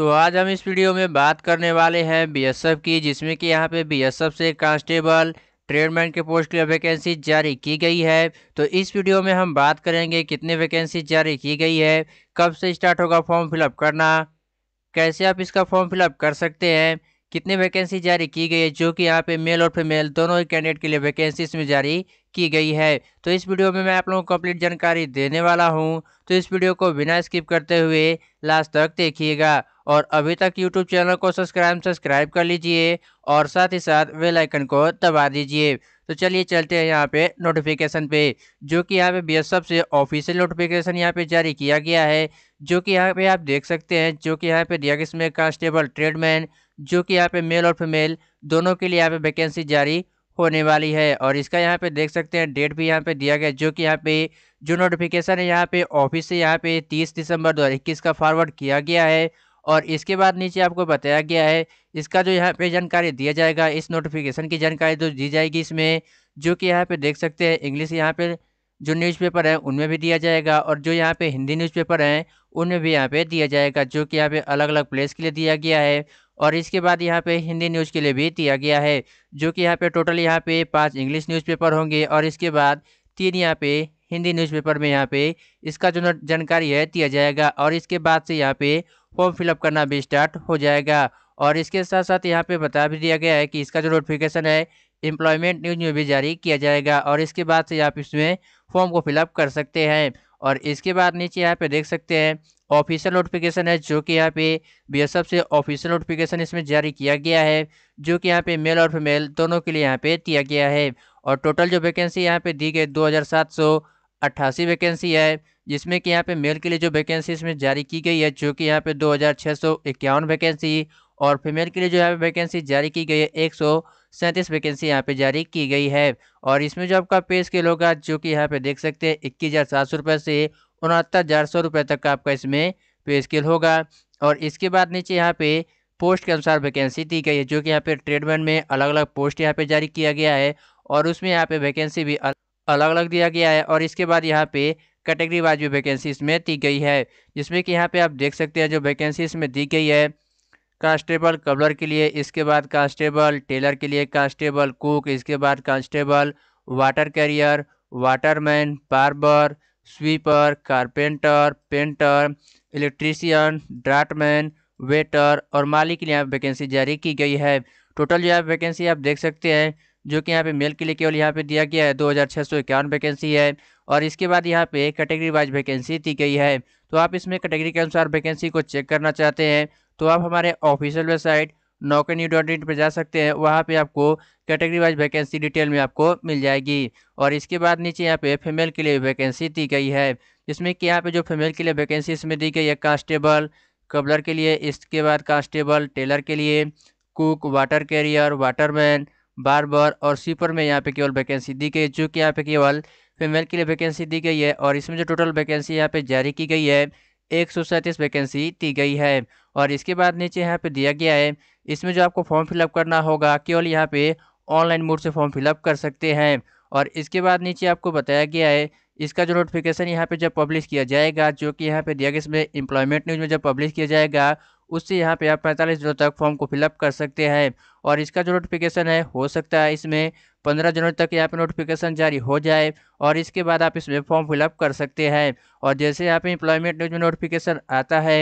तो आज हम इस वीडियो में बात करने वाले हैं बीएसएफ की जिसमें कि यहाँ पे बीएसएफ से कांस्टेबल ट्रेडमैन के पोस्ट के लिए वैकेंसी जारी की गई है तो इस वीडियो में हम बात करेंगे कितने वैकेंसी जारी की गई है कब से स्टार्ट होगा फॉर्म फिलअप करना कैसे आप इसका फॉर्म फिलअप कर सकते हैं कितने वैकेंसी जारी की गई है जो कि यहाँ पे मेल और फीमेल दोनों ही कैंडिडेट के लिए वैकेंसी इसमें जारी की गई है तो इस वीडियो में मैं आप लोगों को कंप्लीट जानकारी देने वाला हूँ तो इस वीडियो को बिना स्किप करते हुए लास्ट तक देखिएगा और अभी तक यूट्यूब चैनल को सब्सक्राइब सब्सक्राइब कर लीजिए और साथ ही साथ वेलाइकन को दबा दीजिए तो चलिए चलते हैं यहाँ पे नोटिफिकेशन पे जो कि यहाँ पे बी से ऑफिशियल नोटिफिकेशन यहाँ पे जारी किया गया है जो कि यहाँ पे आप देख सकते हैं जो कि यहाँ पे दिया गया इसमें कांस्टेबल ट्रेडमैन जो कि यहाँ पे मेल और फीमेल दोनों के लिए यहाँ पे वैकेंसी जारी होने वाली है और इसका यहाँ पे देख सकते हैं डेट भी यहाँ पे दिया गया जो कि यहाँ पे जो नोटिफिकेशन है यहाँ पे ऑफिस से यहाँ पे 30 दिसंबर 2021 का फॉरवर्ड किया गया है और इसके बाद नीचे आपको बताया गया है इसका जो यहाँ पे जानकारी दिया जाएगा इस नोटिफिकेशन की जानकारी जो दी जाएगी इसमें जो कि यहाँ पे देख सकते हैं इंग्लिश यहाँ पे जो न्यूज़पेपर हैं उनमें भी दिया जाएगा और जो यहाँ पे हिंदी न्यूज़पेपर हैं उनमें भी यहाँ पे दिया जाएगा जो कि यहाँ पे अलग अलग प्लेस के लिए दिया गया है और इसके बाद यहाँ पे हिंदी न्यूज़ के लिए भी दिया गया है जो कि यहाँ पे टोटल यहाँ पे पाँच इंग्लिश न्यूज़पेपर होंगे और इसके बाद तीन यहाँ पे हिंदी न्यूज़पेपर में यहाँ पे इसका जो जानकारी है दिया जाएगा और इसके बाद से यहाँ पे फॉर्म फिलअप करना भी स्टार्ट हो जाएगा और इसके साथ साथ यहाँ पे बता भी दिया गया है कि इसका जो नोटिफिकेशन है एम्प्लॉयमेंट न्यूज में भी जारी किया जाएगा और इसके बाद से आप इसमें फॉर्म को फिलअप कर सकते हैं और इसके बाद नीचे यहाँ पे देख सकते हैं ऑफिशियल नोटिफिकेशन है जो कि यहाँ पे बी एस एफ से ऑफिशियल नोटिफिकेशन इसमें जारी किया गया है जो कि यहाँ पे मेल और फीमेल दोनों के लिए यहाँ पे दिया गया है और टोटल जो वैकेंसी यहाँ पे दी गई दो हज़ार सात सौ अट्ठासी वैकेंसी है जिसमें कि यहाँ पे मेल के लिए जो वैकेंसी इसमें जारी की गई है जो कि यहाँ पे दो हज़ार छः सौ इक्यावन वैकेंसी और फीमेल के लिए जो यहाँ पे वैकेंसी जारी की गई है एक सौ सैंतीस वैकेंसी यहाँ पे जारी की गई है और इसमें जो आपका पे स्केल होगा जो कि यहाँ पे देख सकते हैं इक्कीस हज़ार सात सौ रुपये से उनहत्तर हज़ार सौ रुपये तक का आपका इसमें पे स्केल होगा और इसके बाद नीचे यहाँ पे पोस्ट के अनुसार वैकेंसी दी गई है जो कि यहाँ पे ट्रेडमैन में अलग अलग पोस्ट यहाँ पे जारी किया गया है और उसमें यहाँ पे वैकेंसी भी अलग अलग दिया गया है और इसके बाद यहाँ पे कैटेगरी वाइज भी वैकेंसी इसमें दी गई है जिसमें कि यहाँ पे आप देख सकते हैं जो वैकेंसी इसमें दी गई है कांस्टेबल कबलर के लिए इसके बाद कांस्टेबल टेलर के लिए कांस्टेबल कुक इसके बाद constable water carrier waterman barber sweeper carpenter painter electrician draughtsman waiter और मालिक के लिए यहाँ वैकेंसी जारी की गई है टोटल जो यहाँ वैकेंसी आप देख सकते हैं जो कि यहाँ पे मेल के लिए केवल यहाँ पे दिया गया है दो हज़ार छः सौ इक्यावन वैकेंसी है और इसके बाद यहाँ पे कैटेगरी वाइज वैकेंसी दी गई है तो आप इसमें कैटेगरी के अनुसार वैकेंसी को चेक करना चाहते हैं तो आप हमारे ऑफिशियल वेबसाइट नौकर न्यू डॉट इन पर जा सकते हैं वहाँ पे आपको कैटेगरी वाइज वैकेंसी डिटेल में आपको मिल जाएगी और इसके बाद नीचे यहाँ पे फीमेल के लिए वैकेंसी दी गई है जिसमें कि यहाँ पे जो फीमेल के लिए वैकेंसी इसमें दी गई है कांस्टेबल कबलर के लिए इसके बाद कांस्टेबल टेलर के लिए cook water carrier waterman barber और स्वीपर में यहाँ पर केवल वैकेंसी दी गई जो कि यहाँ पर केवल फीमेल के लिए वैकेंसी दी गई है और इसमें जो टोटल वैकेंसी यहाँ पर जारी की गई है एक सौ सैंतीस वैकेंसी दी गई है और इसके बाद नीचे यहाँ पे दिया गया है इसमें जो आपको फॉर्म फिलअप करना होगा केवल यहाँ पे ऑनलाइन मोड से फॉर्म फिलअप कर सकते हैं और इसके बाद नीचे आपको बताया गया है इसका जो नोटिफिकेशन यहाँ पे जब पब्लिश किया जाएगा जो कि यहाँ पे दिया गया इसमें एम्प्लॉयमेंट न्यूज़ में जब पब्लिश किया जाएगा उससे यहाँ पे आप पैंतालीस दिनों तक फॉर्म को फिलअप कर सकते हैं और इसका जो नोटिफिकेशन है हो सकता है इसमें पंद्रह जनवरी तक यहाँ पे नोटिफिकेशन जारी हो जाए और इसके बाद आप इसमें फॉर्म फिलअप कर सकते हैं और जैसे यहाँ पे इम्प्लॉयमेंट न्यूज में नोटिफिकेशन आता है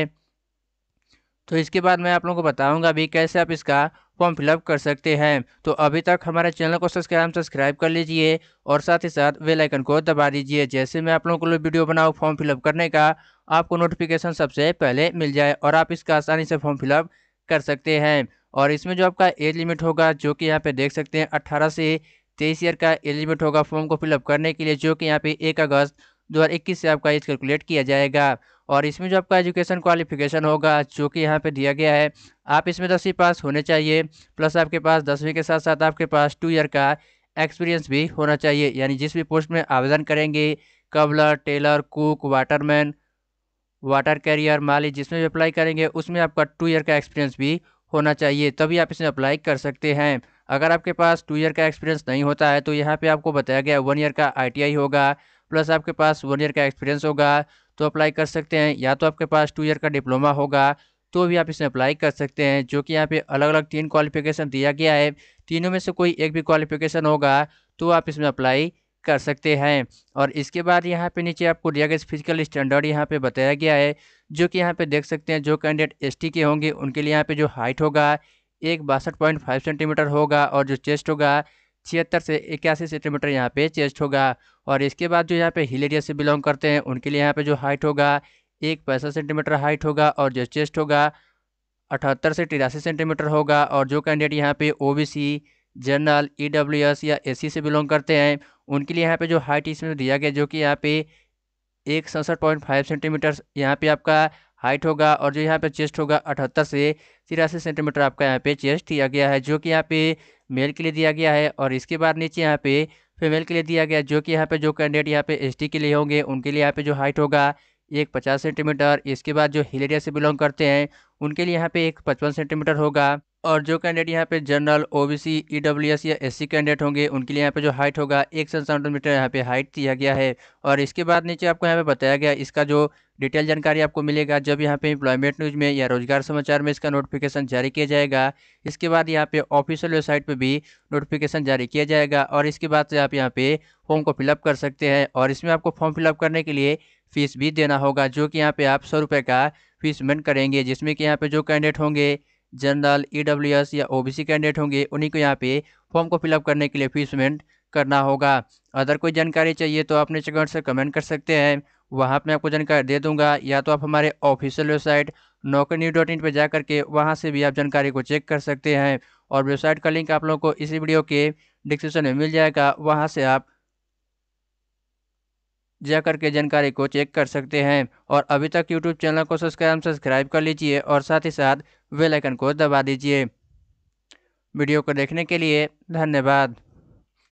तो इसके बाद मैं आप लोगों को बताऊंगा भी कैसे आप इसका फॉर्म फिलअप कर सकते हैं तो अभी तक हमारे चैनल को सब्सक्राइब सब्सक्राइब कर लीजिए और साथ ही साथ वेलाइकन को दबा दीजिए जैसे मैं आप लोगों को वीडियो बनाऊँ फॉर्म फिलअप करने का आपको नोटिफिकेशन सबसे पहले मिल जाए और आप इसका आसानी से फॉर्म फिलअप कर सकते हैं और इसमें जो आपका एज लिमिट होगा जो कि यहाँ पे देख सकते हैं अट्ठारह से तेईस ईयर का एज लिमिट होगा फॉर्म को फिलअप करने के लिए जो कि यहाँ पे एक अगस्त 2021 से आपका एज कैलकुलेट किया जाएगा और इसमें जो आपका एजुकेशन क्वालिफिकेशन होगा जो कि यहाँ पे दिया गया है आप इसमें दसवीं पास होने चाहिए प्लस आपके पास दसवीं के साथ साथ आपके पास टू ईयर का एक्सपीरियंस भी होना चाहिए यानी जिस भी पोस्ट में आवेदन करेंगे cobbler tailor cook waterman water carrier माली जिसमें भी अप्लाई करेंगे उसमें आपका टू ईयर का एक्सपीरियंस भी होना चाहिए तभी आप इसमें अप्लाई कर सकते हैं अगर आपके पास टू ईयर का एक्सपीरियंस नहीं होता है तो यहाँ पे आपको बताया गया वन ईयर का आईटीआई होगा प्लस आपके पास वन ईयर का एक्सपीरियंस होगा तो अप्लाई कर सकते हैं या तो आपके पास टू ईयर का डिप्लोमा होगा तो भी आप इसमें अप्लाई कर सकते हैं जो कि यहाँ पे अलग अलग तीन क्वालिफिकेशन दिया गया है तीनों में से कोई एक भी क्वालिफिकेशन होगा तो आप इसमें अप्लाई कर सकते हैं और इसके बाद यहाँ पे नीचे आपको दिया गया फिजिकल स्टैंडर्ड यहाँ पे बताया गया है जो कि यहाँ पे देख सकते हैं जो कैंडिडेट एस के होंगे उनके लिए यहाँ पे जो हाइट होगा एक बासठ पॉइंट फाइव सेंटीमीटर होगा और जो चेस्ट होगा छिहत्तर से इक्यासी सेंटीमीटर यहाँ पे चेस्ट होगा और इसके बाद जो यहाँ पे हिल एरिया से बिलोंग करते हैं उनके लिए यहाँ पे जो हाइट होगा एक पैंसठ सेंटीमीटर हाइट होगा और जो चेस्ट होगा अठहत्तर से तिरासी सेंटीमीटर होगा और जो कैंडिडेट यहाँ पे ओबीसी जनरल ई या एस से बिलोंग करते हैं उनके लिए यहाँ पे जो हाइट इसमें दिया गया जो कि यहाँ पे एक सड़सठ पॉइंट फाइव सेंटीमीटर यहाँ पे आपका हाइट होगा और जो यहाँ पे चेस्ट होगा अठहत्तर से तिरासी सेंटीमीटर आपका यहाँ पे चेस्ट दिया गया है जो कि यहाँ पे मेल के लिए दिया गया है और इसके बाद नीचे यहाँ पे फीमेल के लिए दिया गया है जो कि यहाँ पे जो कैंडिडेट यहाँ पे एस के लिए होंगे उनके लिए यहाँ पे जो हाइट होगा एक पचास सेंटीमीटर इसके बाद जो हिल एरिया से बिलोंग करते हैं उनके लिए यहाँ पे एक पचपन सेंटीमीटर होगा और जो कैंडिडेट यहाँ पे जनरल ओबीसी ईडब्ल्यूएस या एससी कैंडिडेट होंगे उनके लिए यहाँ पे जो हाइट होगा एक सौ सत्तावन मीटर यहाँ पे हाइट दिया गया है और इसके बाद नीचे आपको यहाँ पे बताया गया इसका जो डिटेल जानकारी आपको मिलेगा जब यहाँ पे एम्प्लॉयमेंट न्यूज़ में या रोजगार समाचार में इसका नोटिफिकेशन जारी किया जाएगा इसके बाद यहाँ पे ऑफिशियल वेबसाइट पर भी नोटिफिकेशन जारी किया जाएगा और इसके बाद से आप यहाँ पे फॉर्म को फिलअप कर सकते हैं और इसमें आपको फॉर्म फिलअप करने के लिए फीस भी देना होगा जो कि यहाँ पे आप सौ रुपये का फीस मेंट करेंगे जिसमें कि यहाँ पे जो कैंडिडेट होंगे जनरल ई e या ओ कैंडिडेट होंगे उन्हीं को यहाँ पे फॉर्म को फिलअप करने के लिए फीस पेमेंट करना होगा अदर कोई जानकारी चाहिए तो आप नीचे से कमेंट कर सकते हैं वहाँ पर आपको जानकारी दे दूंगा या तो आप हमारे ऑफिशियल वेबसाइट नौकरी न्यू डॉट इन पर जा करके वहाँ से भी आप जानकारी को चेक कर सकते हैं और वेबसाइट का लिंक आप लोगों को इसी वीडियो के डिस्क्रिप्शन में मिल जाएगा वहाँ से आप जाकर के जानकारी को चेक कर सकते हैं और अभी तक यूट्यूब चैनल को सब्सक्राइब सब्सक्राइब कर लीजिए और साथ ही साथ बेल आइकन को दबा दीजिए वीडियो को देखने के लिए धन्यवाद